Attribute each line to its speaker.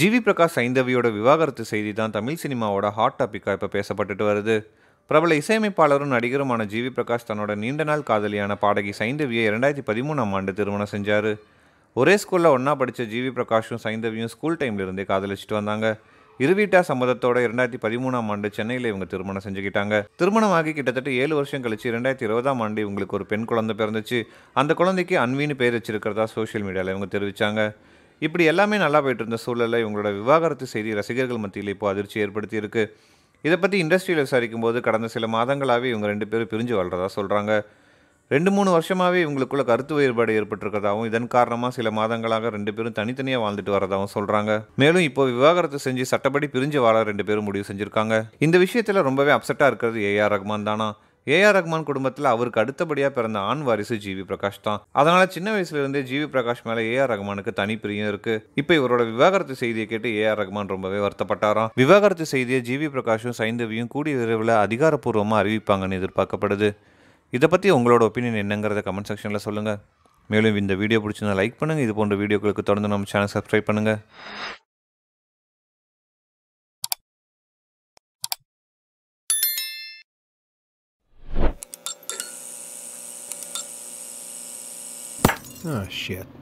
Speaker 1: GV Prakash சைந்தவியோட விவாகரத்து செய்தி தான் தமிழ் சினிமாவோட ஹாட் டாப்பிக்காக இப்போ பேசப்பட்டுட்டு வருது பிரபல இசையமைப்பாளரும் நடிகருமான ஜிவி பிரகாஷ் தன்னோட நீண்ட நாள் காதலியான பாடகி சைந்தவியை இரண்டாயிரத்தி பதிமூணாம் ஆண்டு திருமணம் செஞ்சார் ஒரே ஸ்கூலில் ஒன்றா படித்த ஜிவி பிரகாஷும் சைந்தவியும் ஸ்கூல் டைம்லேருந்தே காதலிச்சிட்டு வந்தாங்க இருவீட்டா சம்மதத்தோட இரண்டாயிரத்தி பதிமூணாம் ஆண்டு சென்னையில் இவங்க திருமணம் செஞ்சுக்கிட்டாங்க திருமணமாகி கிட்டத்தட்ட ஏழு வருஷம் கழிச்சு இரண்டாயிரத்தி இருபதாம் ஆண்டு இவங்களுக்கு ஒரு பெண் குழந்தை பிறந்துச்சு அந்த குழந்தைக்கு அன்வின்னு பேர் வச்சிருக்கிறதா சோஷியல் மீடியாவில் இவங்க தெரிவித்தாங்க இப்படி எல்லாமே நல்லா போயிட்டு இருந்த சூழலில் இவங்களோட விவாகரத்து செய்தி ரசிகர்கள் மத்தியில் இப்போ அதிர்ச்சி ஏற்படுத்தி இருக்குது இதை பற்றி இண்டஸ்ட்ரியில் விசாரிக்கும் போது கடந்த சில மாதங்களாகவே இவங்க ரெண்டு பேரும் பிரிஞ்சு வாழ்றதா சொல்கிறாங்க ரெண்டு மூணு வருஷமாகவே இவங்களுக்குள்ள கருத்து வேறுபாடு ஏற்பட்டிருக்கிறதாகவும் இதன் காரணமாக சில மாதங்களாக ரெண்டு பேரும் தனித்தனியாக வாழ்ந்துட்டு வரதாகவும் சொல்கிறாங்க மேலும் இப்போ விவாகரத்து செஞ்சு சட்டப்படி பிரிஞ்சு வாழ ரெண்டு பேரும் முடிவு செஞ்சுருக்காங்க இந்த விஷயத்தில் ரொம்பவே அப்செட்டாக இருக்கிறது ஏஆர் ரஹ்மான் தானா ஏஆர் ரஹ்மான் குடும்பத்தில் அவருக்கு அடுத்தபடியாக பிறந்த ஆண் வாரிசு ஜிவி பிரகாஷ் தான் அதனால சின்ன வயசுல இருந்தே ஜிவி பிரகாஷ் மேல ஏஆர் ரஹ்மானுக்கு தனிப்பிரியும் இருக்கு இப்போ இவரோட விவாகரத்து செய்தியை கேட்டு ஏஆர் ரஹ்மான் ரொம்பவே வருத்தப்பட்டாராம் விவாகரத்து செய்தியை ஜிவி பிரகாஷும் சைந்தவியும் கூடிய விரைவில் அதிகாரப்பூர்வமாக அறிவிப்பாங்கன்னு எதிர்பார்க்கப்படுது இதை பற்றி உங்களோட ஒப்பீனியன் என்னங்கிறத கமெண்ட் செக்ஷனில் சொல்லுங்கள் மேலும் இந்த வீடியோ பிடிச்சிருந்தா லைக் பண்ணுங்கள் இது போன்ற வீடியோக்களுக்கு தொடர்ந்து நம்ம சேனல் சப்ஸ்கிரைப் பண்ணுங்கள் Oh, shit.